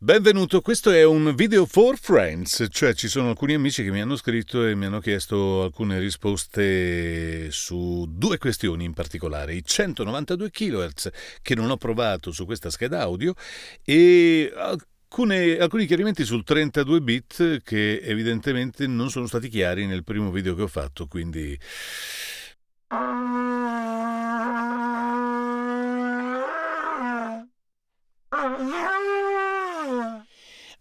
Benvenuto, questo è un video for friends, cioè ci sono alcuni amici che mi hanno scritto e mi hanno chiesto alcune risposte su due questioni in particolare, i 192 kHz che non ho provato su questa scheda audio e alcune, alcuni chiarimenti sul 32 bit che evidentemente non sono stati chiari nel primo video che ho fatto, quindi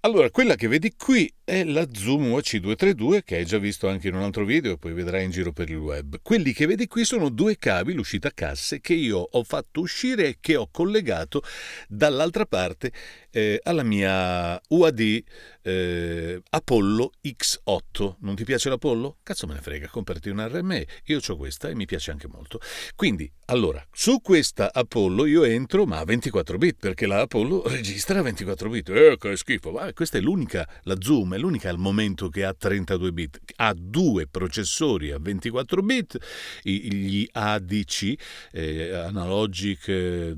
Allora, quella che vedi qui è la Zoom UAC232 che hai già visto anche in un altro video e poi vedrai in giro per il web. Quelli che vedi qui sono due cavi, l'uscita casse, che io ho fatto uscire e che ho collegato dall'altra parte eh, alla mia UAD eh, Apollo X8. Non ti piace l'Apollo? Cazzo me ne frega, comprati un RME. Io ho questa e mi piace anche molto. Quindi, allora, su questa Apollo io entro ma a 24 bit perché la Apollo registra a 24 bit. Eh, che schifo! Ma ah, questa è l'unica, la Zoom è l'unica al momento che ha 32 bit, ha due processori a 24 bit, gli ADC, eh, Analogic eh,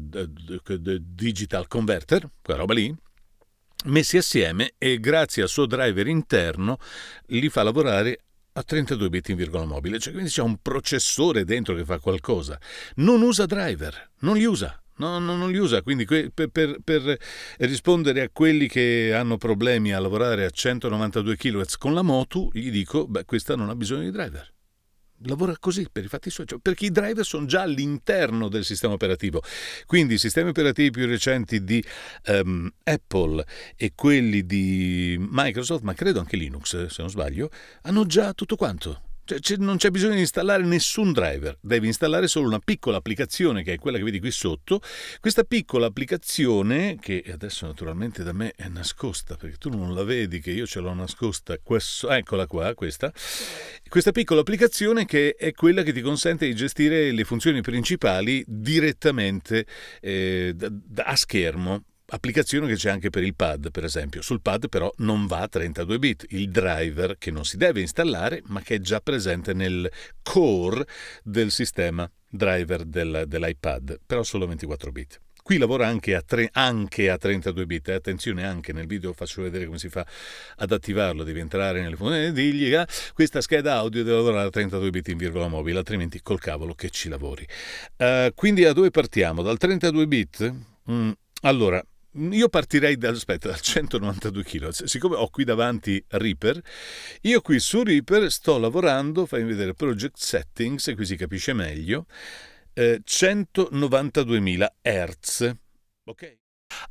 Digital Converter, quella roba lì, messi assieme e grazie al suo driver interno li fa lavorare a 32 bit in virgola mobile, cioè quindi c'è un processore dentro che fa qualcosa. Non usa driver, non li usa, No, no, non li usa, quindi per, per, per, rispondere a quelli che hanno problemi a lavorare a 192 kW con la moto, gli dico, beh, questa non ha bisogno di driver. Lavora così per i fatti suoi, cioè, perché i driver sono già all'interno del sistema operativo. Quindi i sistemi operativi più recenti di um, Apple e quelli di Microsoft, ma credo anche Linux, se non sbaglio, hanno già tutto quanto cioè, non c'è bisogno di installare nessun driver, devi installare solo una piccola applicazione che è quella che vedi qui sotto. Questa piccola applicazione, che adesso naturalmente da me è nascosta, perché tu non la vedi che io ce l'ho nascosta, questo, ah, eccola qua, questa. Questa piccola applicazione che è quella che ti consente di gestire le funzioni principali direttamente eh, da, da, a schermo applicazione che c'è anche per il pad, per esempio. Sul pad però non va a 32 bit, il driver che non si deve installare ma che è già presente nel core del sistema driver del, dell'iPad, però solo 24 bit. Qui lavora anche a, tre, anche a 32 bit, eh. attenzione anche nel video faccio vedere come si fa ad attivarlo, devi entrare nel fondo e digli che questa scheda audio deve lavorare a 32 bit in virgola mobile, altrimenti col cavolo che ci lavori. Uh, quindi da dove partiamo? Dal 32 bit? Mm. Allora, io partirei dal, aspetta, dal 192 kg. Siccome ho qui davanti Reaper, io qui su Reaper sto lavorando, fammi vedere Project Settings, e qui si capisce meglio, eh, 192.000 Hz. Ok?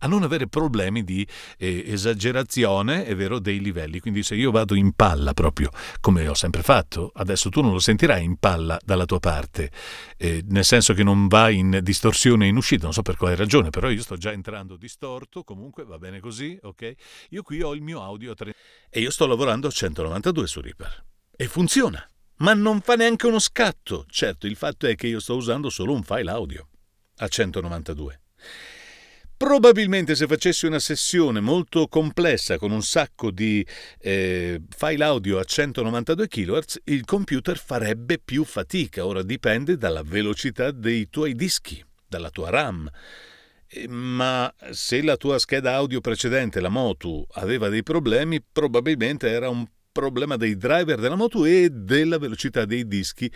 a non avere problemi di eh, esagerazione, è vero, dei livelli. Quindi se io vado in palla proprio, come ho sempre fatto, adesso tu non lo sentirai in palla dalla tua parte, eh, nel senso che non va in distorsione in uscita, non so per quale ragione, però io sto già entrando distorto, comunque va bene così, ok? Io qui ho il mio audio a 3 e io sto lavorando a 192 su Reaper e funziona. Ma non fa neanche uno scatto. Certo, il fatto è che io sto usando solo un file audio a 192 Probabilmente se facessi una sessione molto complessa con un sacco di eh, file audio a 192 kHz, il computer farebbe più fatica. Ora dipende dalla velocità dei tuoi dischi, dalla tua RAM. Eh, ma se la tua scheda audio precedente, la Motu, aveva dei problemi, probabilmente era un problema dei driver della Motu e della velocità dei dischi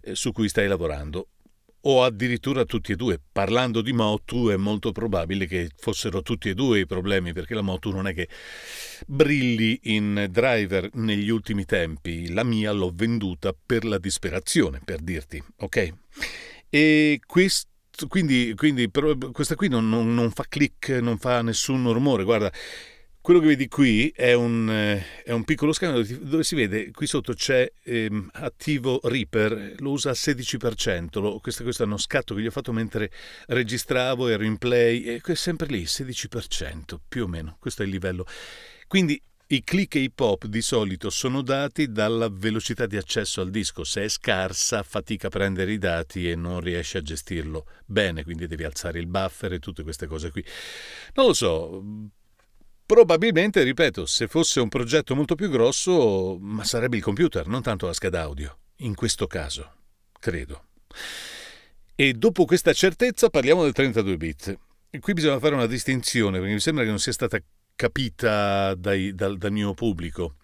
eh, su cui stai lavorando o addirittura tutti e due. Parlando di Motu è molto probabile che fossero tutti e due i problemi perché la Motu non è che brilli in driver negli ultimi tempi, la mia l'ho venduta per la disperazione, per dirti, ok? E questo quindi, quindi questa qui non, non, non fa click, non fa nessun rumore, guarda, quello che vedi qui è un, eh, è un piccolo schermo dove, dove, si vede, qui sotto c'è ehm, attivo Reaper, lo usa al 16%, lo, questo, questo, è uno scatto che gli ho fatto mentre registravo, ero in play, e è sempre lì, 16% più o meno, questo è il livello. Quindi i click e i pop di solito sono dati dalla velocità di accesso al disco, se è scarsa fatica a prendere i dati e non riesce a gestirlo bene, quindi devi alzare il buffer e tutte queste cose qui. Non lo so Probabilmente, ripeto, se fosse un progetto molto più grosso, ma sarebbe il computer, non tanto la scheda audio, in questo caso, credo. E dopo questa certezza parliamo del 32 bit. E qui bisogna fare una distinzione, perché mi sembra che non sia stata capita dai, dal, dal, mio pubblico.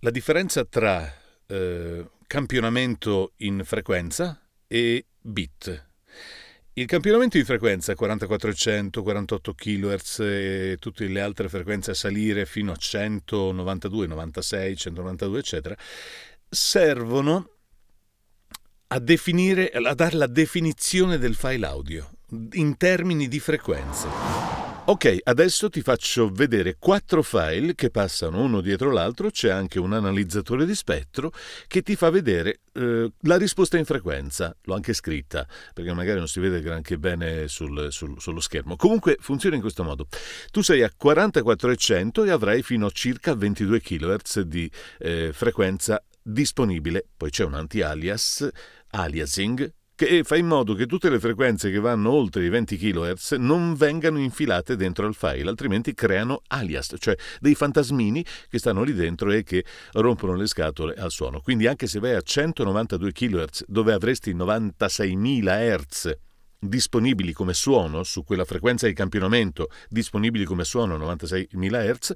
La differenza tra eh, campionamento in frequenza e bit. Il campionamento di frequenza 4400, 48 kHz e tutte le altre frequenze a salire fino a 192, 96, 192 eccetera servono a definire, a dare la definizione del file audio in termini di frequenza. Ok, adesso ti faccio vedere quattro file che passano uno dietro l'altro, c'è anche un analizzatore di spettro che ti fa vedere eh, la risposta in frequenza, l'ho anche scritta perché magari non si vede granché bene sul, sul, sullo schermo. Comunque funziona in questo modo, tu sei a 44,100 e avrai fino a circa 22 kHz di eh, frequenza disponibile, poi c'è un anti-alias, aliasing, che fa in modo che tutte le frequenze che vanno oltre i 20 kHz non vengano infilate dentro al file, altrimenti creano alias, cioè dei fantasmini che stanno lì dentro e che rompono le scatole al suono. Quindi anche se vai a 192 kHz, dove avresti 96.000 Hz disponibili come suono su quella frequenza di campionamento, disponibili come suono 96.000 Hz,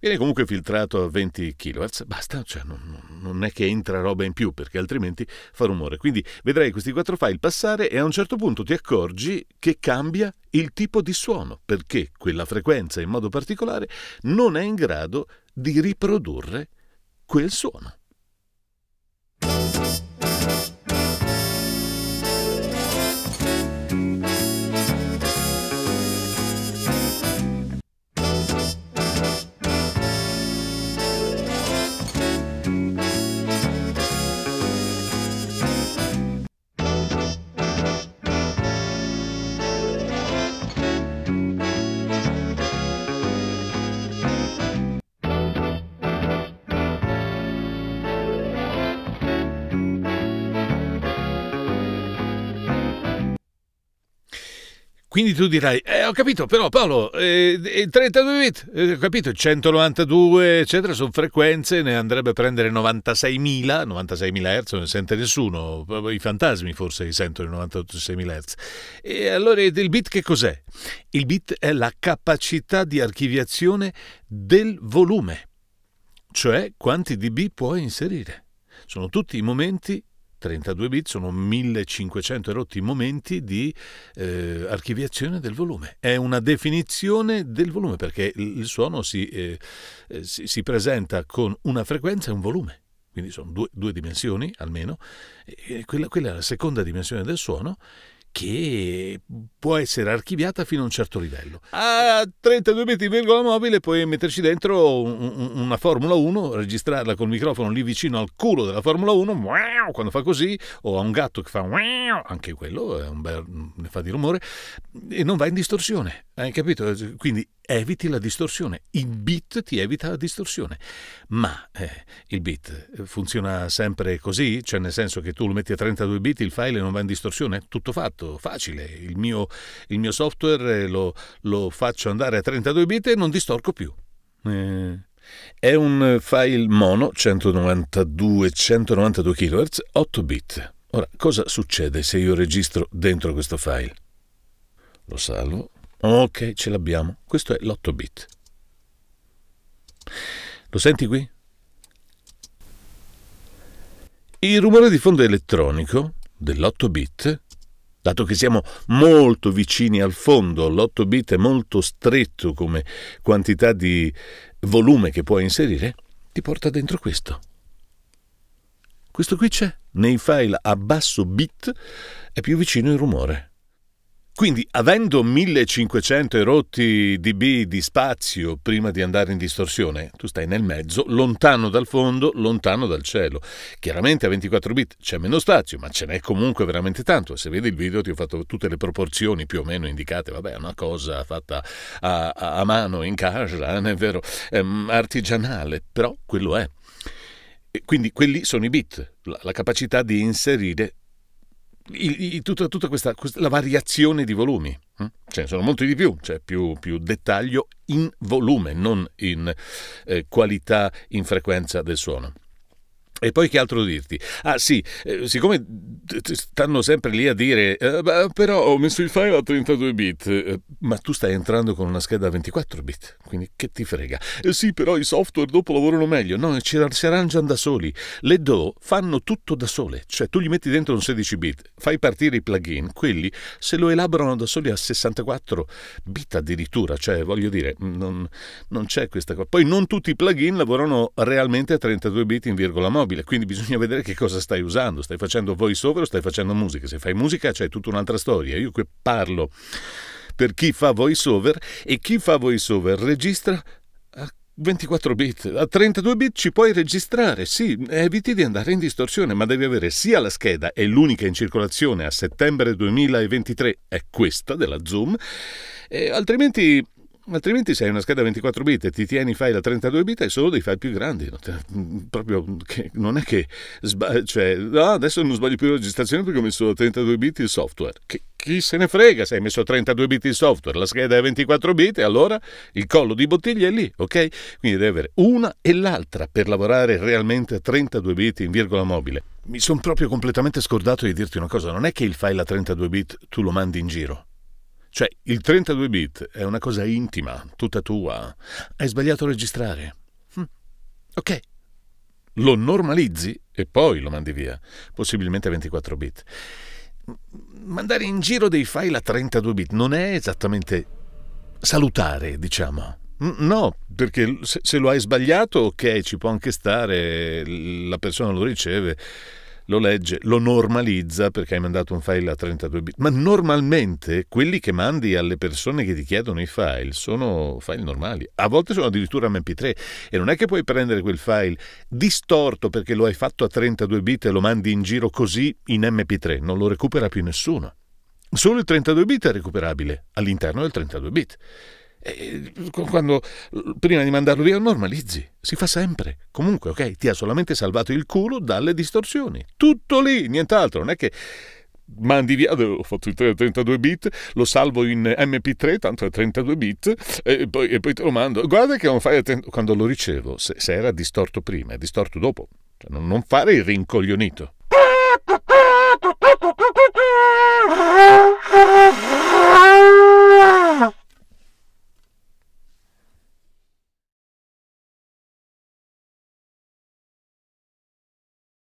Viene comunque filtrato a 20 kHz, basta, cioè non, non, è che entra roba in più perché altrimenti fa rumore. Quindi vedrai questi quattro file passare e a un certo punto ti accorgi che cambia il tipo di suono perché quella frequenza in modo particolare non è in grado di riprodurre quel suono. Quindi tu dirai, eh, ho capito, però Paolo, eh, 32 eh, bit, eh, ho capito, 192, eccetera, sono frequenze, ne andrebbe a prendere 96.000, 96.000 Hz, non sente nessuno, i fantasmi forse sentono i 96.000 Hz. E allora il bit che cos'è? Il bit è la capacità di archiviazione del volume, cioè quanti dB puoi inserire. Sono tutti i momenti 32 bit sono 1500 erotti momenti di eh, archiviazione del volume. È una definizione del volume perché il suono si, eh, eh, si, si presenta con una frequenza e un volume, quindi sono due, due dimensioni almeno. Quella, quella è la seconda dimensione del suono che può essere archiviata fino a un certo livello. A 32 mobile puoi metterci dentro una Formula 1, registrarla col microfono lì vicino al culo della Formula 1, quando fa così, o a un gatto che fa anche quello, è un bel, ne fa di rumore, e non va in distorsione. Hai capito? Quindi eviti la distorsione. Il bit ti evita la distorsione. Ma eh, il bit funziona sempre così? Cioè nel senso che tu lo metti a 32 bit, il file non va in distorsione? Tutto fatto, facile. Il mio, il mio software lo, lo, faccio andare a 32 bit e non distorco più. Eh. È un file mono 192, 192 kHz 8 bit. Ora, cosa succede se io registro dentro questo file? Lo salvo Ok, ce l'abbiamo. Questo è l'8 bit. Lo senti qui? Il rumore di fondo elettronico dell'8 bit, dato che siamo molto vicini al fondo, l'8 bit è molto stretto come quantità di volume che puoi inserire, ti porta dentro questo. Questo qui c'è, nei file a basso bit è più vicino il rumore. Quindi, avendo 1500 rotti dB di spazio prima di andare in distorsione, tu stai nel mezzo, lontano dal fondo, lontano dal cielo. Chiaramente a 24 bit c'è meno spazio, ma ce n'è comunque veramente tanto. Se vedi il video ti ho fatto tutte le proporzioni più o meno indicate, vabbè, è una cosa fatta a, a mano, in casa, è vero, è ehm, artigianale, però quello è. E quindi quelli sono i bit, la, la capacità di inserire i, i, tutta, tutta questa, questa, la variazione di volumi. Hm? Ce cioè, ne sono molti di più, c'è cioè più, più, dettaglio in volume, non in eh, qualità, in frequenza del suono. E poi che altro dirti? Ah sì, eh, siccome stanno sempre lì a dire eh, beh, però ho messo il file a 32 bit, eh, ma tu stai entrando con una scheda a 24 bit, quindi che ti frega? Eh sì, però i software dopo lavorano meglio, no, eh, ci, si arrangiano da soli. Le DO fanno tutto da sole, cioè tu gli metti dentro un 16 bit, fai partire i plugin, quelli se lo elaborano da soli a 64 bit addirittura, cioè voglio dire, non, non c'è questa cosa. Poi non tutti i plugin lavorano realmente a 32 bit in virgola mobile mobile, quindi bisogna vedere che cosa stai usando, stai facendo voice over o stai facendo musica, se fai musica c'è tutta un'altra storia, io qui parlo per chi fa voice over e chi fa voice over registra 24 bit, a 32 bit ci puoi registrare, sì, eviti di andare in distorsione, ma devi avere sia la scheda, è l'unica in circolazione a settembre 2023 è questa della Zoom, altrimenti Altrimenti se hai una scheda 24 bit e ti tieni i file a 32 bit hai solo dei file più grandi. Cioè, proprio che non è che... Sba- cioè, no, adesso non sbaglio più la registrazione perché ho messo a 32 bit il software. Che, chi se ne frega se hai messo a 32 bit il software? La scheda è 24 bit e allora il collo di bottiglia è lì, ok? Quindi devi avere una e l'altra per lavorare realmente a 32 bit in virgola mobile. Mi sono proprio completamente scordato di dirti una cosa. Non è che il file a 32 bit tu lo mandi in giro cioè, il 32 bit è una cosa intima, tutta tua. Hai sbagliato a registrare. Hm. Ok. Lo normalizzi e poi lo mandi via, possibilmente a 24 bit. Mandare in giro dei file a 32 bit non è esattamente salutare, diciamo. No, perché se lo hai sbagliato, ok, ci può anche stare, la persona lo riceve lo legge, lo normalizza perché hai mandato un file a 32 bit. Ma normalmente quelli che mandi alle persone che ti chiedono i file sono file normali, a volte sono addirittura MP3 e non è che puoi prendere quel file distorto perché lo hai fatto a 32 bit e lo mandi in giro così in MP3, non lo recupera più nessuno. Solo il 32 bit è recuperabile all'interno del 32 bit. E eh, quando, prima di mandarlo via normalizzi, si fa sempre. Comunque, ok, ti ha solamente salvato il culo dalle distorsioni. Tutto lì, nient'altro, non è che mandi via, ho fatto il 32 bit, lo salvo in mp3, tanto è 32 bit, e poi, e poi te lo mando. Guarda che non fai attenzione, quando lo ricevo, se, se, era distorto prima, è distorto dopo. Cioè, non, non fare il rincoglionito.